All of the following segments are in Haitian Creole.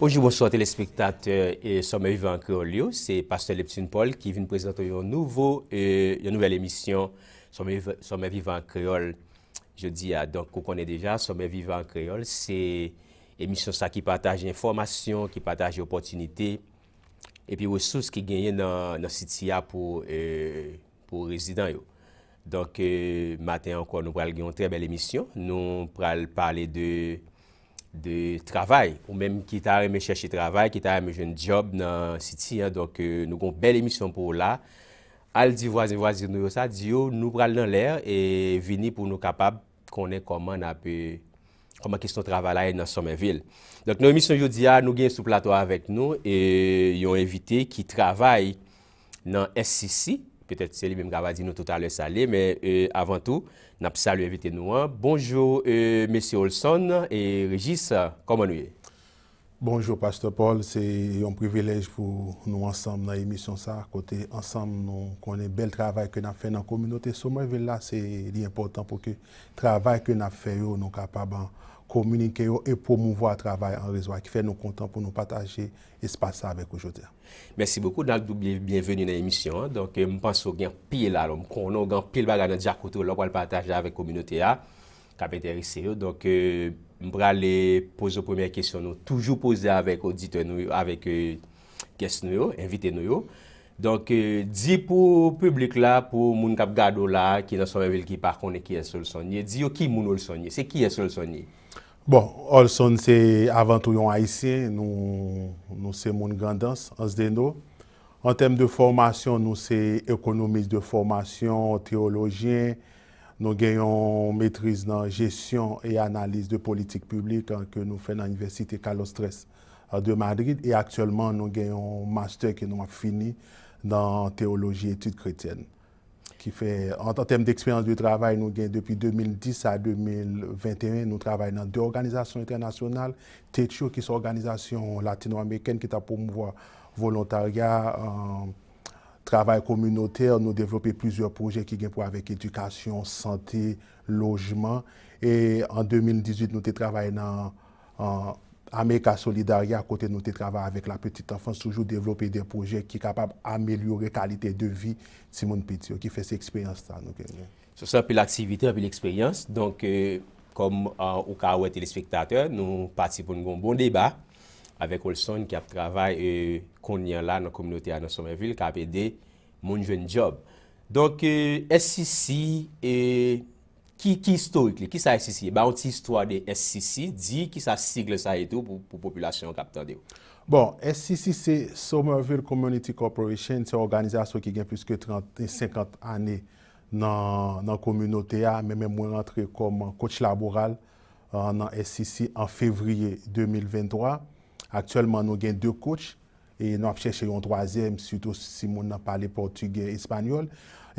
Pojou wosote le spektate Somme Vivant Kreol yo, se Pasteur Leptine Paul ki vin prezento yo nouvel emisyon Somme Vivant Kreol. Je di ya, donk kou konen deja, Somme Vivant Kreol se emisyon sa ki pataje informasyon, ki pataje opotunite, epi wosote ki genye nan sitiya pou rezidant yo. Donk, maten ankon nou pral genyon trebel emisyon, nou pral pale de... de travay ou menm ki ta reme cheshe travay, ki ta reme jen job nan siti. Donk nou kon bel emisyon pou la. Euh, Al di vwa zin vwa zin nou yo sa, di yo nou pral nan lèr e vini pou nou kapab konen koman na pe, koman ki son travay la e nan sommè vil. Donk nou emisyon yo di ya, nou gen sou plato avèk nou e yon evite ki travay nan S.I.C.I. Ketèp se li mèm gavadi nou touta lè salè. Mè euh, avan tou, nan psalou evite nou an. Bonjou, euh, mèsi Olson e Regis, koman nou yè? Bonjou, Pastor Paul. Se yon privilèj pou nou ansam nan emisyon sa, kote ansam nou konè bel travè kè nan fè nan kominote. Sou mè vè la, se li important pou kè travè kè nan fè yo nou kapaban komunike yo e pou mouvo a travay an rezo ak, fe nou kontan pou nou pataje, e se pasa avek wjote. Mersi beaucoup, dan l'adoubiye bienveni nan emisyon, donc mpansou gen pil la, mp konsou gen pil baga nan diakotou, lopal pataje avek komunote ya, kapite rise yo, donc mpra le pose ou premye kesyon nou, toujou pose avek odite nou yo, avek kes nou yo, invite nou yo, donc di pou publik la, pou moun kap gado la, ki nan somen vel ki par, konen ki yon sol sonye, di yo ki moun ou sol sonye, se ki yon sol sonye, Bon, Olson se avantou yon haisyen, nou se moun grandans, ans den nou. An tem de formasyon, nou se ekonomist de formasyon, teologyen, nou genyon metriz nan jesyon e analiz de politik publik ke nou fe nan Universite Kalostres de Madrid, e aktuelman nou genyon master ke nou a fini nan teologi etude kretyen. Ki fè, an tan tem d'eksperyans de travay nou gen depi 2010 a 2021, nou travay nan de organizasyon internasyonal. Tè tchou ki sa organizasyon latino-ameriken ki ta pou mwwa volontaryat, travay komunotèr nou devlopè pwizyo projè ki gen pou avèk edukasyon, sante, lojman. E an 2018 nou te travay nan... Amerika Solidary euh, euh, bon, bon a kote nou te travay avèk la petit anfans soujou devlopè de projek ki kapab amelyore kalite de vi Simon Petio ki fè se eksperyans ta nou genye. Se se apè l'aksivite apè l'eksperyans, donk kom ou ka ou ete l'espektate, nou pati pou n'gon bon deba avèk Olson ki ap travay konyen la nan kominote a nan Somerville kapè de moun jwen job. Donk euh, esisi e... Ki istorik li? Ki sa SCC? Ba, ou ti istor de SCC, di ki sa sigle sa etou pou populasyon kapitan de ou? Bon, SCC se Somerville Community Corporation, se organizasyon ki gen plus ke 30 et 50 ane nan komynotya, men men mwen rentre kom kouch laboral euh, nan SCC an fevriye 2023. Aktuelman nou gen 2 kouch, e nou ap chèche yon 3èm sitou si moun nan pale portugè-espanyol.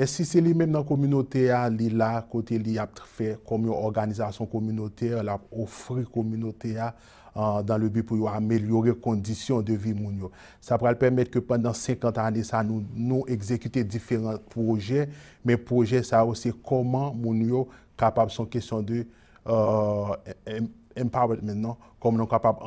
E si se li menm nan kominote a, li la kote li ap te fe komyo organizasyon kominote a, la ofri kominote a ah, dan le bi pou yo amelyore kondisyon de vi moun yo. Sa pral pemet ke pandan 50 ane sa nou nou ekzekute diferent proje, men proje sa ose koman moun yo kapap son kesyon de euh, empowerment, komnon kapap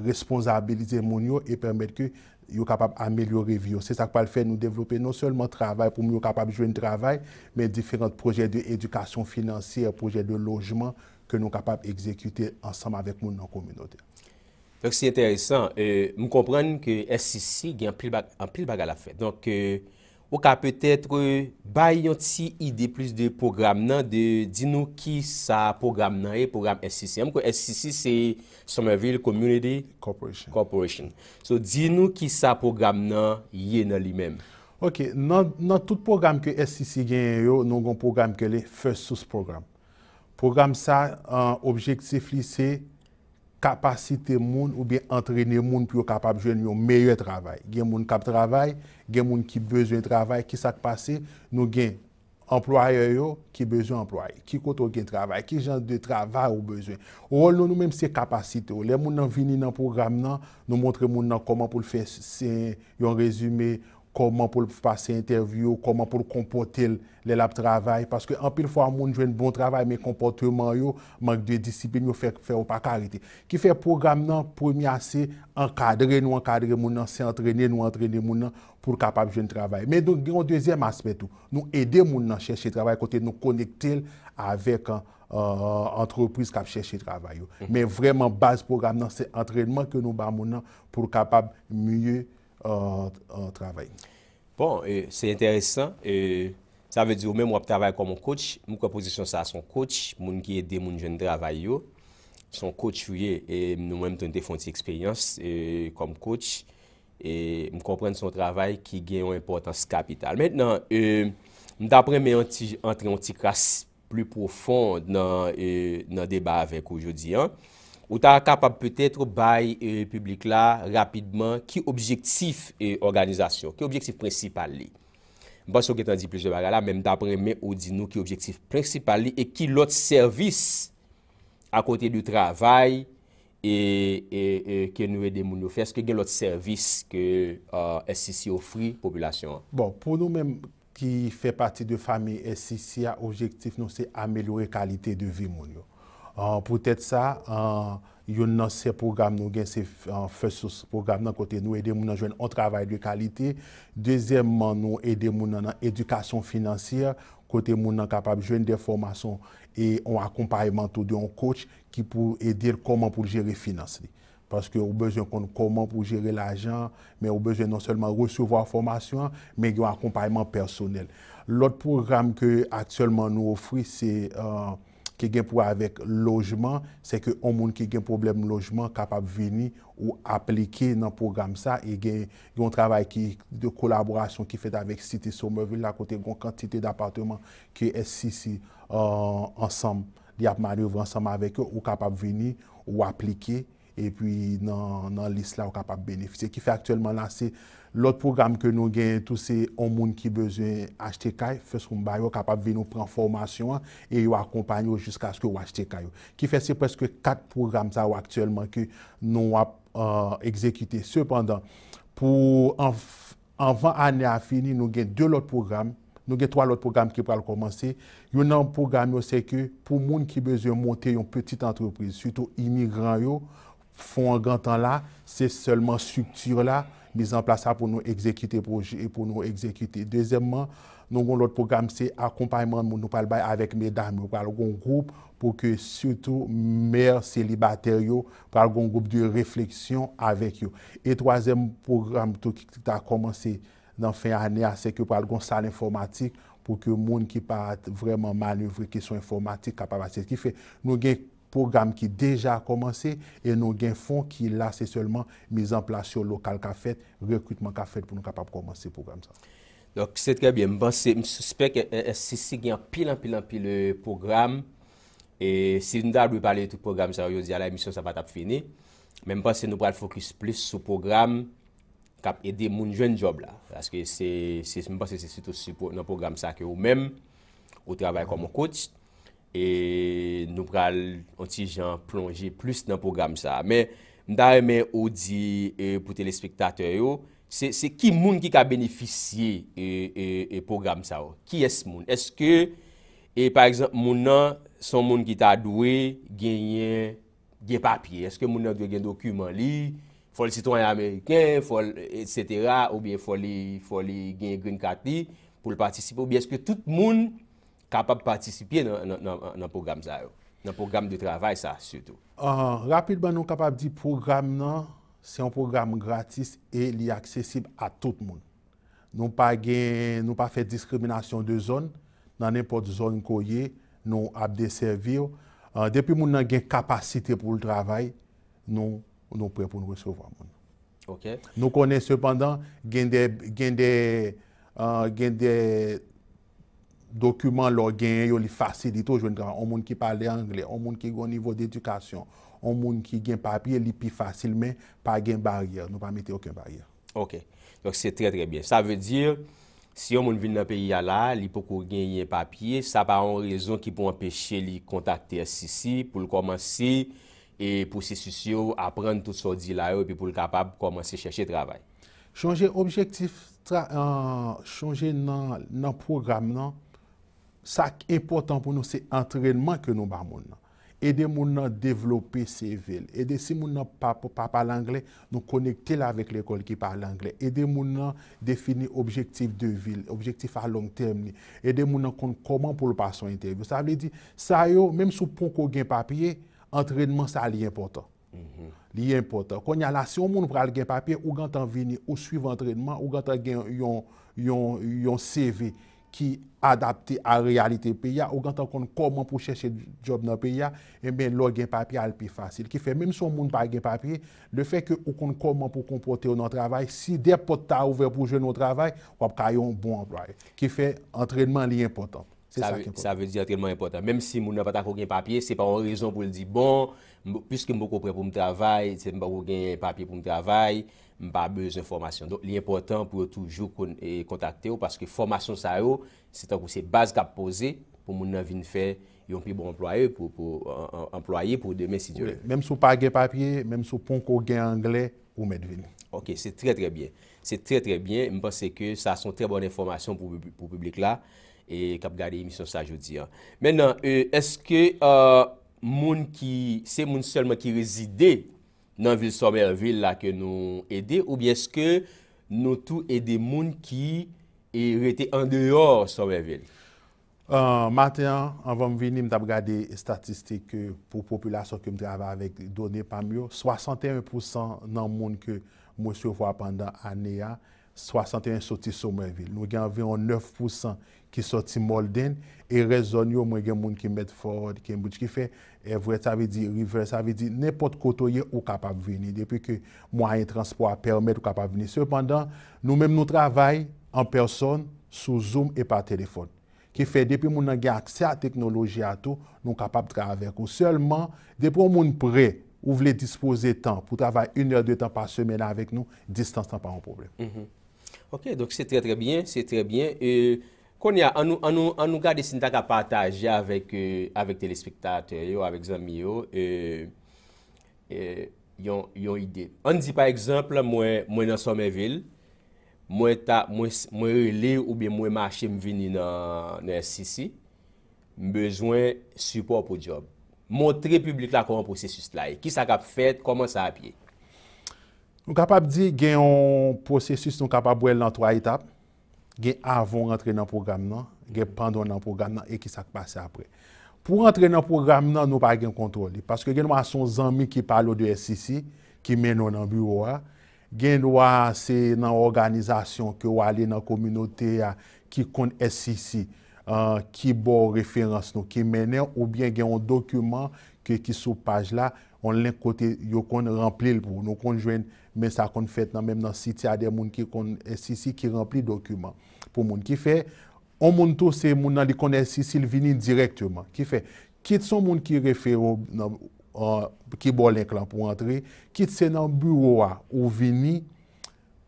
responsabilize moun yo e pemet ke yo kapap amelyore viyo. Se sa kapal fè nou devlopè non sèlman travèl pou mwen yo kapap jwen travèl, men diferant projèl de edukasyon financiè, projèl de lojman ke nou kapap ekzekyte ansam avèk moun nan kominote. Lèk si enteresan, eh, mou komprèn ke SIC gen apil bag a la fèd. Lèk eh, Ou ka petet euh, ba yon ti ide plus de program nan, di nou ki sa program nan e, program SCC. Mko SCC se Somerville Community Corporation. So di nou ki sa program nan, ye nan li men. Ok, nan tout program ki SCC genye yo, nou gon program kele, first source program. Program sa, objektif li se... kapasite moun ou bi entrene moun pou yo kapab jwen yo meyye travay. Gen moun kap travay, gen moun ki bezwen travay, ki sak pase, nou gen employe yo, ki bezwen employe, ki koto gen travay, ki jen de travay ou bezwen. O rol nou nou menm se kapasite yo. Le moun nan vini nan program nan, nou montre moun nan koman pou l fese yon rezume koman pou l pou pase intervyou, koman pou l kompote l lèl ap travay, paske anpil fwa moun jwen bon travay, men kompote man yo, mank de disipin yo fè ou pa karite. Ki fè program nan, premi ase, ankadre nou, ankadre moun nan, se antrene nou, antrene moun nan, pou l kapab jwen travay. Men nou gen yon dezyem aspet ou, nou ede moun nan chèche travay, kote nou konekte l, avek an euh, antreprise euh, kap chèche travay yo. Mm-hmm. Men vreman base program nan, se antrenman ke nou ba moun nan, pou l kapab mye, an euh, euh, travay. Bon, se y interesan, sa ve di ou men m wap travay kon mon kouch, m kon pozisyon sa son kouch, moun ki yede moun jen travay yo, son kouch fye, m nou men m ton defonti eksperyans kon m kouch, m kon pren son travay ki gen yon importans kapital. Met nan, m tapren me an tri yon ti kras pli profon nan deba avèk oujodi an, Ou ta kapap peut-etre baye republik la rapidman ki objektif e, organizasyon, ki objektif prensipal li? Bon, souk etan di ples de bagala, menm da premen ou di nou ki objektif prensipal li e ki lot servis akote di travay e, e, e ke nou e de moun yo fes, ke gen lot servis ke SSI ofri populasyon? Bon, pou nou menm ki fe pati de fami SSI, a objektif nou se amelou e kalite de vi moun yo. Euh, Poutet sa, euh, yon nan se program nou gen se euh, fesos program nan kote nou eden moun nan jwen an travay de kalite. Dezemman nou eden moun nan edukasyon finansye, kote moun nan kapab jwen de formasyon e an akompayman tou de an kouch ki pou edil koman pou jere finansye. Paske ou bezen kon koman pou jere la jan, men ou bezen non selman resevo a formasyon, men yon akompayman personel. Lot program ke atselman nou ofri se... ke gen pou avek lojman, se ke on moun ke gen problem lojman kapap vini ou aplike nan program sa. E gen yon travay ki de kolaborasyon ki fet avek City Somerville la kote yon kantite d'apartement ki esisi euh, ansam, di ap manyev ansam avek yo ou kapap vini ou aplike yon. e pi nan lis la ou kapap benefise. Ki fe aktuelman la se, lot program ke nou gen tou se ou moun ki beze achte kay, fes koumbay ou kapap ven nou pran formasyon e yo akompany ou jiska aske ou achte kay ou. Ki fe se preske kat program sa ou aktuelman ki nou wap ekzekite. Sependan, pou an 20 ane a fini, nou gen 2 lot program, nou gen 3 lot program ki pral komanse, yon nan program yo se ke, pou moun ki beze monte yon petit entreprise, sou tou imigran yo, Fon gantan la, se selman struktur la, mizan plasa pou nou ekzekite proje, pou nou ekzekite. Dezemman, nou goun lout program se, akompayman moun nou palbay avek medan, nou pral goun group pou ke sutou mer se libatè yo, pral goun group di refleksyon avek yo. E troazem program tou ki ta komanse nan fin ane a, se ke pral goun sal informatik pou ke moun ki pa vreman manouvre kesyon informatik, kapabase. Se ki fe, nou gen kompanyman program ki deja a komanse e nou gen fon ki la se seulement mizan plasyon lokal ka fet, rekwitman ka fet pou nou kapap komanse program sa. Donk se trebyen, mbansi, msuspek se si gen pilan pilan pilan program e si nou da ap ripale tout program sa, yo di a la emisyon sa vat ap fini, men mbansi nou pral fokus plis sou program kap ede moun jwen job la. Aske se mbansi se si tou si nou program sa ki ou men, ou travay koman koti, E nou pral onti jan plonje plus nan program sa. Men, mta remen ou di e, pou telespektatè yo, se ki moun ki ka beneficye e, program sa ou? Ki es moun? Eske, par exemple, moun nan son moun ki ta dwe genye de papye? Eske moun nan genye dokumen li? Fol sitwany Ameriken, fol etc. Ou bien fol genye Green Card li pou l'partisipo? Ou bien eske tout moun, kapap patisipye nan program zay ou. Nan program de travay sa, sè tou. An, rapid ban nou kapap di program nan, se an program gratis e li aksesib a tout moun. Nou pa gen, nou pa fè diskriminasyon de zon, nan nepot zon koye, nou ap de serviyou. Ah, Depi moun nan gen kapasite pou l travay, nou, nou pre pou nou resovwa moun. Ok. Nou konen sepandan, gen de, gen de, ah, gen de, Dokuman lor genye yo li fasilito jweni trabaye. On moun ki pale angle, on moun ki go nivou d'edukasyon, on moun ki gen papye li pi fasilme, pa gen barye. Nou pa mette oken barye. Ok, lor se tre tre bie. Sa ve dir, si yon moun vin nan peyi ya la, li pou kou genye papye, sa pa an rezon ki pou anpeche li kontakte asisi pou l komanse e pou se sisi yo apren tout so di la yo pe pou l kapab komanse cheshe trabaye. Chonje objektif, euh, chonje nan program nan, Sak impotant pou nou se entrenman ke nou ba moun nan. Ede moun nan devlopi se vil. Ede si moun nan pa pa l'angle, nou konekte la vek l'ekol ki pa l'angle. Ede moun nan defini objektif de vil. Objektif a long term ni. Ede moun nan konn koman pou l'pason entevi. Sa vle di, sa yo, menm sou pon ko gen papye, entrenman sa li impotant. Mm-hmm. Li impotant. Kon yal asyo moun pral gen papye, ou gantan vini ou suiv entrenman, ou gantan gen yon CV. ki adapte a realite pe ya, ou gantan kon kon man pou chese job nan pe ya, e eh men lò gen papye al pi fasil. Ki fe, menm son moun pa gen papye, le fe ke ou kon kon man pou kompote ou nan travay, si depot ta ouve pou jene ou travay, wap kayon bon bray. Ki fe, entredman li important. Sa ve di entredman important. Menm si moun nan patak ou gen papye, se pa orison pou li di bon... Piske mbo ko pre pou mtravay, mbo ko gen papye pou mtravay, mba bez informasyon. Don, li important pou yo toujou e, kontakte yo paske formasyon sa yo, se tankou se baz kap pose pou moun avin fe yon pi bon pou employe pou demen sidyo le. Mem sou pa gen papye, mem sou pon ko gen angle ou medvin. Ok, se tre tre bien. Se tre tre bien, mpase ke sa son tre bon informasyon pou publik la e kap gade emisyon sa jodi. Menan, eske... moun ki se moun selman ki rezide nan vil Soberville la ke nou ede ou bie eske nou tou ede moun ki e rete an deyor Soberville? Euh, Matyan, an vam vini m tab gade statistik pou populasyon ke m drava vek donye pa myo, 61% nan moun ke m wosyo fwa pandan ane ya. 61 soti sou mwen vil. Nou gen anve yon 9% ki soti Molden e rezon yo mwen gen moun ki met Ford, ki mbouj ki fe, e vwet sa ve di, river sa ve di, nepot kotoye ou kapab veni. Depi ki mwen a yon transport a permet ou kapab veni. Sopandan, nou men nou travay an person sou zoom e pa telefon. Ki fe, depi moun an gen aksya teknoloji a tou, nou kapab travay kon. Selman, depi moun moun pre ou vle dispose tan pou travay 1-2 tan pa semena avèk nou, distans tan pa mwen probleme. Ok, donc c'est très très bien, c'est très bien. Konya, an nou gade sin ta ka pataje avèk euh, telespektator yo, avèk zanmi yo, yon ide. An di par exemple, mwen nan sommè vil, mwen lè ou bè mwen marchè mwen vini nan Sisi, mwen bezwen support pou job. Mwen tre publik la konwen prosesus la, ki sa ka fèt, konwen sa apyè. Nou kapap di gen yon prosesus nou kapap wèl nan 3 etap, gen avon rentre nan program nan, gen pandon nan program nan, e ki sak pase apre. Pou rentre nan program nan nou pa gen kontroli, paske gen wè son zami ki palo de SIC, ki men wè nan bureau wè, gen wè se nan organizasyon ki wè alè nan kominote ya ki kon SIC yon. ki bo referans nou, ki menen ou bien gen yon dokumen ki sou paj la, on lenk kote yon kon rempli l pou. Nou kon jwen mensakon fet nan, menm nan siti ade moun ki kon esisi ki rempli dokumen pou moun. Ki fe, on moun tou se moun nan di kon esisi l vini direktman. Ki fe, kit son moun ki referan ki bo lenk la pou antre, kit se nan buro a ou vini,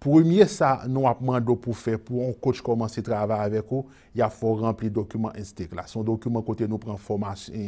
Proumiye sa nou apman do pou fe, pou an kouch koman se trava avèk ou, ya fò rempli dokumen en sitèk la. Son dokumen kote nou pran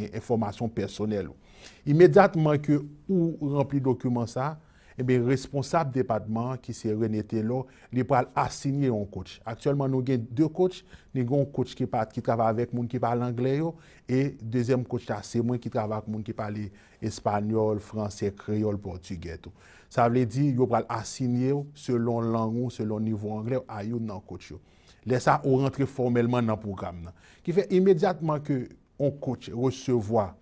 informasyon personel ou. Imediatman ke ou rempli dokumen sa, ebe eh responsab depatman ki se renete lo, li pral asinye yon kouch. Aktualman nou gen dè kouch, ni yon kouch ki trava avèk moun ki pral anglè yo, e dezem kouch ta se mwen ki trava avèk moun ki pral espanyol, fransè, kriol, portugèt. Sa vle di, yo pral asinye yo, selon langon, selon nivou anglè yo, a yo nan kouch yo. Lè sa ou rentre formèlman nan program nan. Ki fè imediatman ki yon kouch resevoa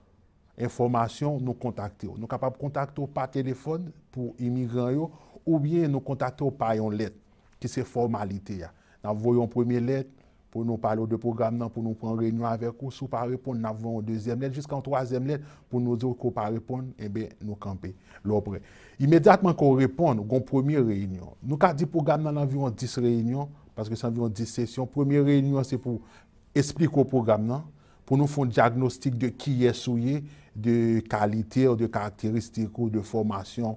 Enformasyon nou kontakte yo. Nou kapap kontakte yo pa telefon pou imigran yo ou bien nou kontakte yo pa yon let ki se formalite ya. Nan voyon premye let pou nou pale ou de program nan pou nou pren reynyon anver ko sou pa repon nan vwen ou dezem let. Jiskan ou troazem let pou nou dire ko pa repon ebe eh nou kampe lopre. Imediatman ko repon goun premye reynyon. Nou ka di program nan anvyon dis reynyon paske sanvyon dis sesyon. Premye reynyon se pou esplik ou program nan. pou nou foun diagnostik de kiye souye, de kalite ou de karakteristik ou de formasyon.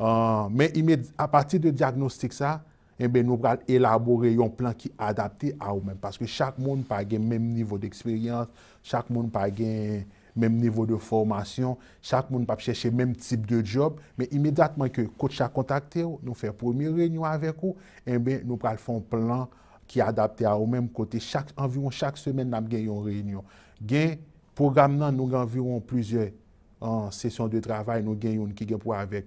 Euh, men, a pati de diagnostik sa, eh nou pral elabore yon plan ki adapte a ou men, paske chak moun pa gen menm nivou de eksperyans, chak moun pa gen menm nivou de formasyon, chak moun pa pcheche menm tip de job, men imedatman ke koutcha kontakte ou, nou fè premier renyon avek ou, en eh ben nou pral foun plan ki adapte a ou menm kote, envyon chak semen nam gen yon renyon. Gen, program nan nou gen viroun plizye an sesyon de travay nou gen yon ki gen pou avek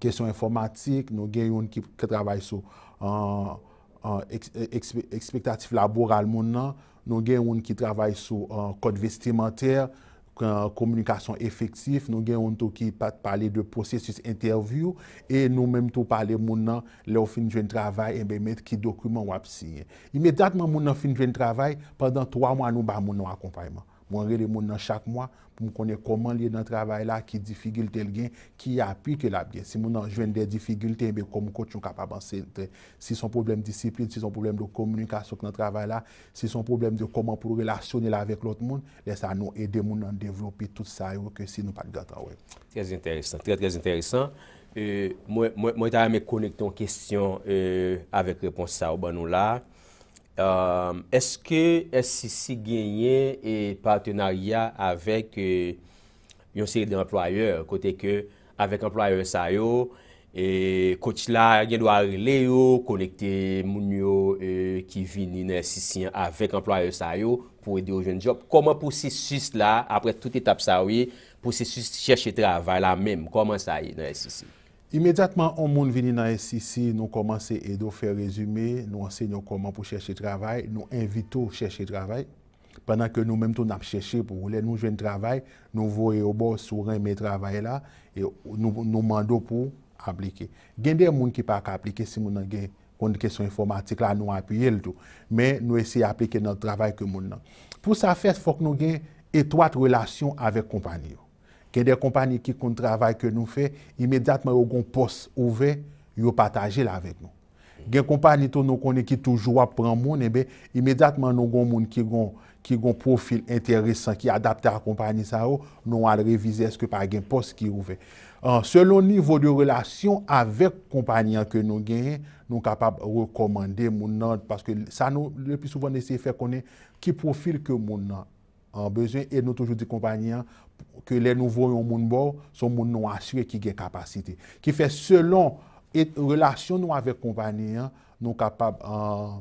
kesyon informatik, nou gen yon ki travay sou an ekspektatif laboral moun nan, nou gen yon ki travay sou an kod vestimenter, Komunikasyon efektif, nou gen yon tou ki pat pale de prosesis intervyou E nou menm tou pale moun nan le ou finjwen travay e en bemet ki dokumen wap siye Imedatman moun nan finjwen travay, pandan 3 mwan nou ba moun nan akompayman Mwen rele moun nan chak mwa pou m konen koman liye nan travay la ki difigilte l gen, ki api ke lab gen. Si moun nan jwen de difigilte, mwen kon m kon chon kap avanse. Si son problem disipline, si son problem de komunikasyon nan travay la, si son problem de koman pou relasyonila vek lot moun, lesa nou ede moun nan devlopi tout sa yo ke si nou pat gata wè. Très interésan, très très interésan. Euh, mwen ta yame konek ton kestyon euh, avèk reponsa ou ban nou la. Euh, eske SSI genye e partenarya avèk e, yon seri de employèr, kote ke avèk employèr sa yo, e koti la genwa releyo, konekte mounyo e, ki vin yon SSI avèk employèr sa yo pou edi ou jen job. Koman pou se sus la apre tout etap sa ouye pou se sus chèche travè la mèm, koman sa yon SSI? Imediatman ou moun vini nan SSI, nou komanse edo fè rezume, nou anseg nou koman pou chèche travay, nou invito chèche travay. Pendan ke nou mèm tou nap chèche pou wole nou jwen travay, nou vore yo bo souren mè travay la, e nou mando pou aplike. Gende moun ki pa ka aplike si moun nan gen konde kesyon informatik la nou apye lto, men nou esye aplike nan travay ke moun nan. Pou sa fè, fok nou gen etoat relasyon avek kompani yo. gen de kompani ki kon travay ke nou fe, imedatman yo kon pos ouve, yo pataje la vek nou. Gen kompani tou nou konen ki toujwa pran moun, imedatman nou kon moun ki kon profil enteresan, ki adapte a kompani sa ou, nou al revize eske par gen pos ki ouve. Selon nivou de relasyon avek kompani an ke nou gen, nou kapab rekomande moun nan, paske sa nou lepi souvan dese fe konen, ki profil ke moun nan. an bezwen et nou toujou di kompanyen ke lè nou voun yon moun bò bon, son moun nou asye ki gen kapasite. Ki fè selon et relasyon nou avè kompanyen nou kapab an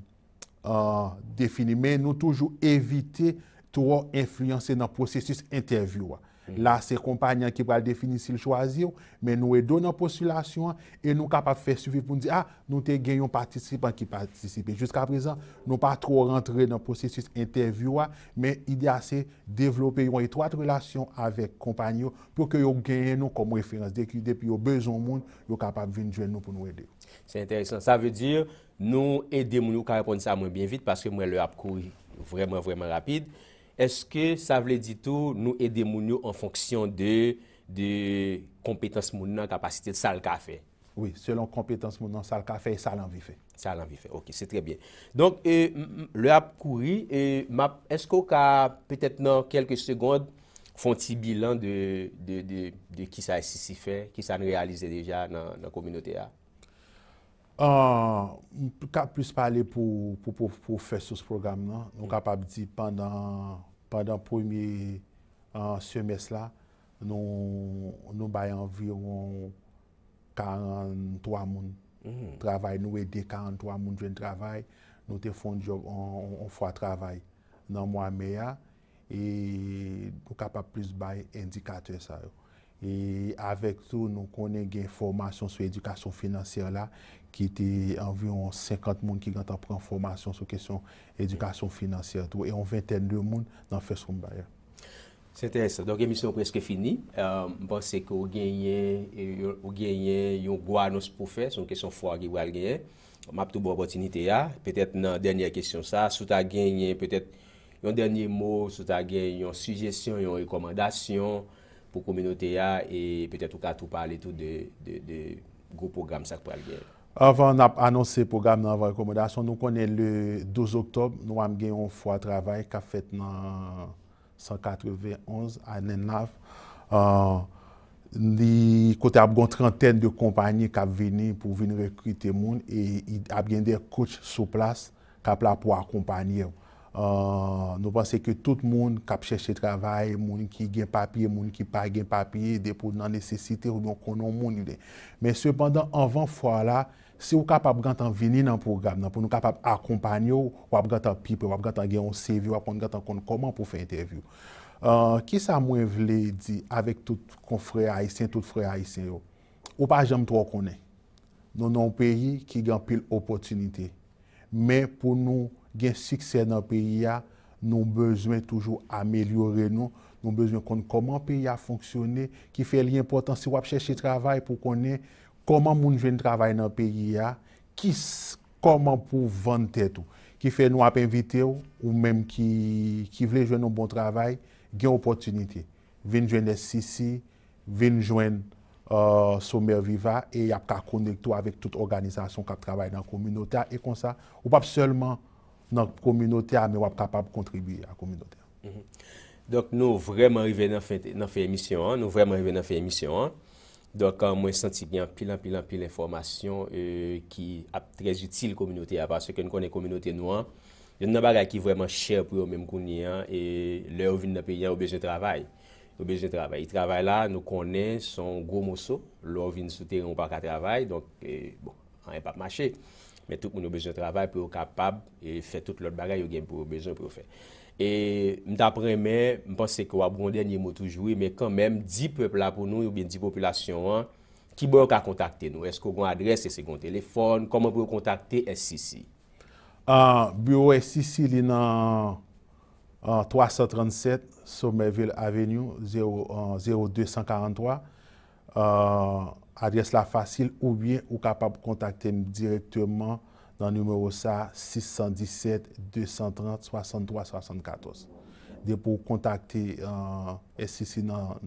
defini men nou toujou evite tou rò enflyanse nan prosesis intervywa. La se kompanyan ki pral definisil chwaziyon men nou e do nan postulasyon e nou kapap fe sufi pou nou di a nou te gen yon patisipan ki patisipe. Juska prezan nou pa tro rentre nan postesis intervywa men ide a se devlopeyon e toat relasyon avek kompanyon pou ke yo genye nou kom referans dekide pi yo bezon moun nou kapap vin djwen nou pou nou ede. Se interesant. Sa ve di nou ede moun nou ka repon disa mwen bin vit paske mwen le ap kouri vreman vreman rapide. eske sa vle ditou nou edemoun yo an fonksyon de kompetans moun nan kapasite sal kafe? Oui, selon kompetans moun nan sal kafe, sal an vife. Sal an vife, ok, se tre bie. Donk, le ap kouri, esko ka petet nan kelke segonde fon ti bilan de ki sa esisi fe, ki sa n realize deja nan kominote a? Un ka plus pale pou pou fes sou s programe nan, nou kap ap di pandan Padan poumi an semes la, nou bay anvi yon 43 moun travay. Nou e de 43 moun jwen travay, nou te fon job an fwa travay nan mwa meya. E nou kapap plus bay endikate sa yo. E avek tou nou konen gen formasyon sou edikasyon finansyon la. ki ti anvyon 50 moun ki gantan pran formasyon sou kesyon edukasyon financier tou, e anvwen ten 2 moun nan fesroun bayan. Sente sa, donk emisyon preske fini. Mpense ki ou genyen yon gwa nos pou fes, yon kesyon fwa ki wale genyen, map tou bo apotini te ya, petet nan denye kesyon sa, souta genyen, petet yon denye mou, souta genyen yon sujesyon, yon rekomandasyon pou kominote ya, e petet ou katou pale tout de gwo program sakpe al genyen. Anvan anons se program nan anvan rekomodasyon, nou konen le 12 oktob, nou am gen yon fwa travay ka fet nan 191 anen nav. Ni kote ap gon trenten de kompanyi ka veni pou veni rekwite moun, e ap gen de kouch sou plas kapla pou akompanyi yo. Euh, nou panse ke tout moun kap cheshe travay, moun ki gen papye, moun ki pa gen papye, depo nan nesesite ou non konon moun. Men sepandan anvan fwa la... Si ou kapap gantan vini nan program nan, pou nou kapap akompanyo, wap gantan pipe, wap gantan gen yon sevi, wap gantan konn koman pou fè intervyu. Euh, ki sa mwen vle di avèk tout kon frey a isen, tout frey a isen yo? Ou pa jem to wakone? Non nan ou peyi ki gant pil opotunite. Men pou nou gen sikse nan peyi ya, nou bezwen toujou amelyore nou, nou bezwen konn koman peyi ya fonksyone, ki fè li important si wap chèche travay pou konne... koman moun jwen travay nan peyi ya, kis, koman pou vante tou, ki fe nou ap evite ou, ou menm ki vle jwen nou bon travay, gen opotunite. Ven jwen SICI, ven jwen euh, SOMERVIVA, e yap ka konek tou avik tout organizasyon kap travay nan kominote a, e konsa, ou pap selman nan kominote a, me wap kapap kontribuy a kominote a. Mhm. Dok nou vreman rive nan fey emisyon, nou vreman rive nan fey emisyon, Donk an euh, mwen santi gyan pilan pilan pilan informasyon euh, ki ap trez util kominote ya. Pase ke nou konen kominote nou an, yon nan bagay ki vwèman chèr pou yon menm kouni an, e lò ou vin nan pe yon ou bejè travay. Ou bejè travay. Yon travay la nou konen son gwo moso, lò ou vin sou teryon wak a travay, donk euh, bon, an yon pap mache. Metouk moun ou bejè travay pou yon kapab e fè tout lòt bagay yon gen pou ou bejè pou yon fè. E mta preme, mpense ki wap ronde nye motu jwi, me kan menm di pepl la pou nou, yo bin di populasyon an, ki bo yo ka kontakte nou? Esko kon adres e se kon telefon? Koman pou yo kontakte SIC? Buyo SIC li nan 337 Sommeville Avenue, 0243. Adres la fasil ou bin, ou kapap kontakte m direktyman nan numero sa 617-230-6374. Dè pou kontakte euh, SIC nan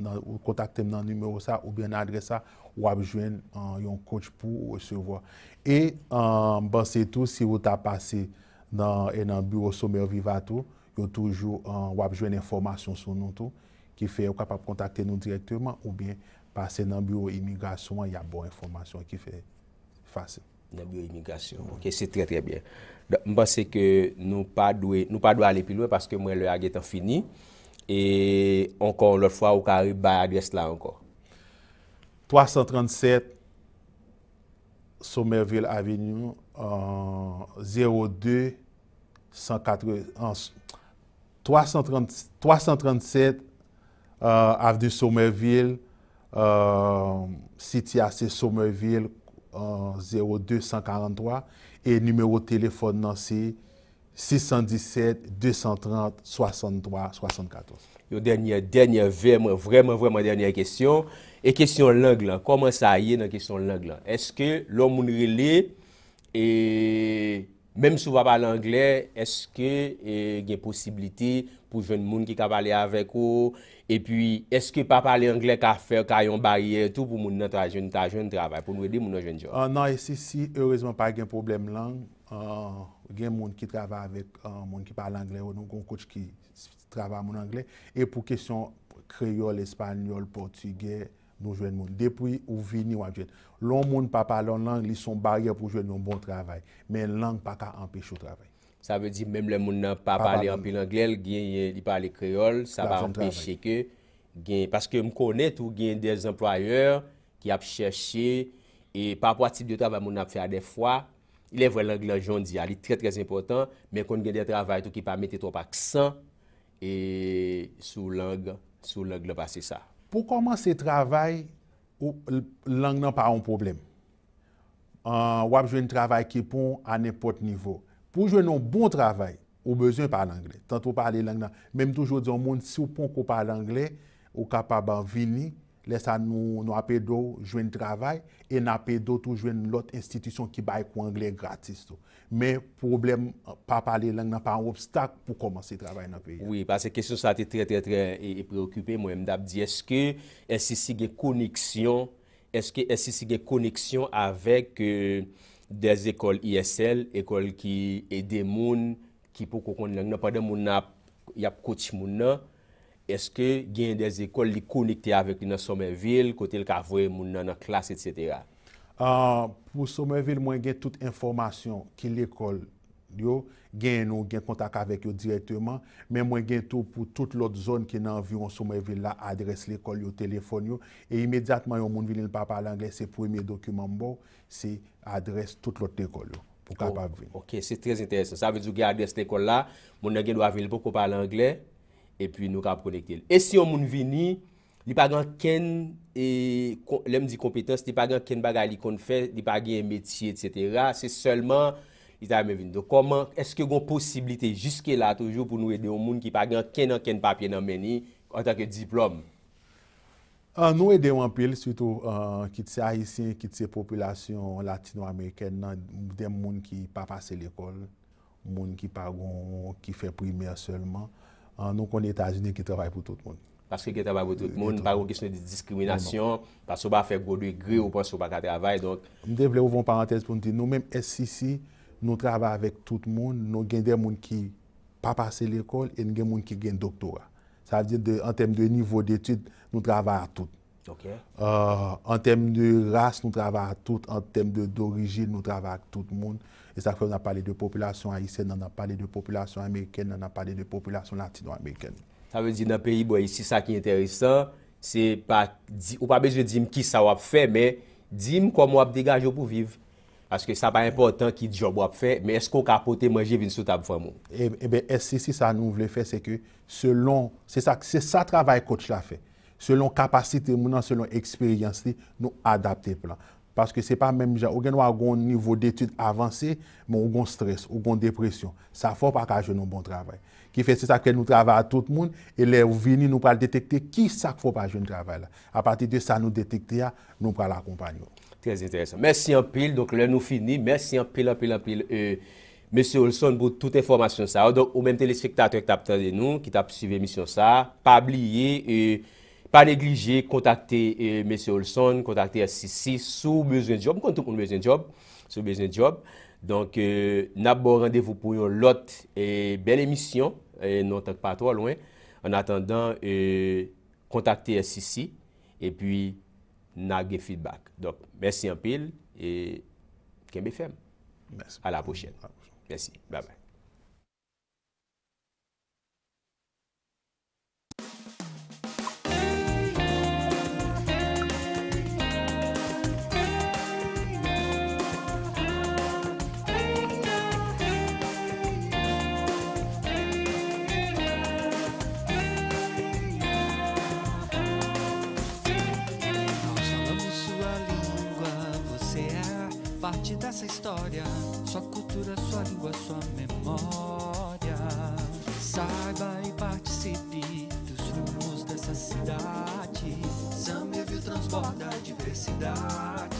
numero sa ou ben adresa, wap jwen euh, yon kouch pou se vwa. E, ban euh, se tou, si wot ap pase nan e bureau Sommel Vivatou, yon toujou wap jwen informasyon sou nou tou, ki fe wap ap kontakte nou direktouman ou ben pase nan bureau imigrasyon, yon bo informasyon ki fe fase. Nè biyo imigrasyon, ok, se tre tre byen. Mpase ke nou pa dwe, nou pa dwe ale pilwe paske mwen le ag etan fini e ankon lot fwa ou karib bay adres la ankon. 337 Sommerville Avenue 0204 337 Avdi Sommerville euh, City AC Sommerville 0243 e numero telefon nan se 617 230 63 74. Yo denye, denye vremen, vremen, vremen denye kesyon e kesyon lang lan, koman sa a ye nan kesyon lang lan? Eske loun moun li li e... Mem souwa pale Angle, eske e, gen posibilite pou jen moun ki ka pale avek ou? E pi, eske pa pale Angle ka fè, ka yon barye, tout pou moun nan ta jen, ta jen travè? Pou nou edi moun nan jen diyo? Ah, nan, esi si, heurezman pa gen problem lang, ah, gen moun ki travè avek, ah, moun ki pale Angle ou, nou kon kouch ki travè moun Angle. E pou kesyon kreyol, espanyol, portugey. nou jwen moun. Depri ou vini wap jet. Lon moun pa palon lang li son barye pou jwen nou moun travay. Men lang pa ka empesho travay. Sa ve di menm le moun nan pa pali anpil anglèl gen li pali kreol, sa pa empeshe ke gen, paske m konet ou gen de zemployer ki ap chershe e pa pati de travay moun ap fè a defwa le vwen lang lan jondi a li tre-trez impotant men kon gen de travay tou ki pa met eto pa ksan e sou lang sou lang le vase sa. pou koman se travay ou lang nan pa an problem. Wap jwen travay ki pon an epot nivou. Pou jwen an bon travay, ou bezwen pa lang lan. Tantou pa ale lang nan. Mem toujou di an moun, si ou pon ko pa lang lan, ou kapab an vini, lè sa nou apè do jwen travay, e napè do tou jwen lòt institisyon ki bay kou anglè gratis to. Mè problem, euh, pa pale lèng nan pa an obstak pou komanse travay napè yon. Oui, pasè kesyon sa te tre tre tre e preokupè, mwen mdap di eske esisi ge koneksyon, eske esisi ge koneksyon avèk euh, des ekol ISL, ekol ki edè moun ki pou kou koun lèng nan, padè moun ap yap koti moun nan, Eske gen des ekol li konikte avèk nan Sommerville, kote l ka vwe moun nan nan klas et setera? Ah, pou Sommerville mwen gen tout informasyon ki l ekol yo, gen nou gen kontak avèk yo diretyman, men mwen gen tou pou tout l ot zon ki nan vwe yon Sommerville la adres l ekol yo, telefon yo, e imediatman yon moun vinil pa palanglè, se premi dokumen mbo, se adres tout l ot ekol yo pou ka pa vinil. Ok, se tres enteresyon, sa vizou gen adres l ekol la, moun nan gen dwa vwe l poko palanglè, E si yon moun vini, li pa gen ken, lèm di kompetans, li pa gen ken baga li kon fè, li pa gen metye, etc. Se seulement, li ta yon moun vini. Do koman, eske yon posibilite jiske la toujou pou nou e de yon moun ki pa gen ken an ken papye nan meni an tak e diplom? Euh, nou e de yon pil, sütou, ki euh, tse Haitien, ki tse populasyon Latino-Ameriken nan, moun ki pa pase l'ekol, moun ki pa gen, ki fè primer sèlman. An nou kon etajine ki travay pou tout moun. Paske ki travay pou tout moun, par ou kisne di diskriminasyon, pa sou ba fek godwe gri ou pa sou ba ta travay, donk... Mde vle ouvon parantez pou nou di nou menm SIC, nou travay avèk tout moun, nou gen den moun ki pa pase l'ekol, en gen moun ki gen doktora. Sa avdi en tem de nivou d'etud, nou travay avèk tout. En tem de ras, nou travay avèk tout, en tem de d'orijil, nou travay avèk tout moun. E sa kwen nan pale de populasyon Aisyen, nan nan pale de populasyon Ameriken, nan nan pale de populasyon Latino-Ameriken. Sa ve di nan peyi boy, si sa ki enteresan, ou pa beze di m ki sa wap fe, me di m kwa m wap degaje ou pou viv. Aske sa pa important ki job wap fe, me esko kapote manje vin sou tab fwa moun. E se si sa nou vle fe, se sa travay kote la fe, selon kapasite mounan, selon eksperyansi, nou adapte plana. Paske se pa menm jan, ou gen nou a goun nivou d'etude avanse, men ou goun stres, ou goun depresyon. Sa fò pa ka joun nou bon travay. Ki fè se sa ke nou travay a tout moun, e lè ou vini nou pa detekte ki sa fò pa joun travay la. A pati de sa nou detekte ya, nou pa la kompanyon. Très intéressant. Mèsi anpil, donc lè nou fini. Mèsi anpil, anpil, anpil. E, Mèsi Olson, bout tout informasyon sa. Ou mèm tè l'espectateur tap tè de nou, ki tap suivi émission sa, pabliye, e... Pa neglije kontakte euh, M. Olson, kontakte Sissi sou bezwen job, kontu pou bezwen job, sou bezwen job. Donk, euh, nabo randevou pou yon lot, euh, bel emisyon, non tak patwa lwen. An atandan, kontakte Sissi, epi nagi feedback. Donk, mersi an pil, kembe fem. A la pochè. Mersi. Mersi. história, sua cultura, sua língua, sua memória. Saiba e participe dos rumos dessa cidade. Samba transborda a diversidade.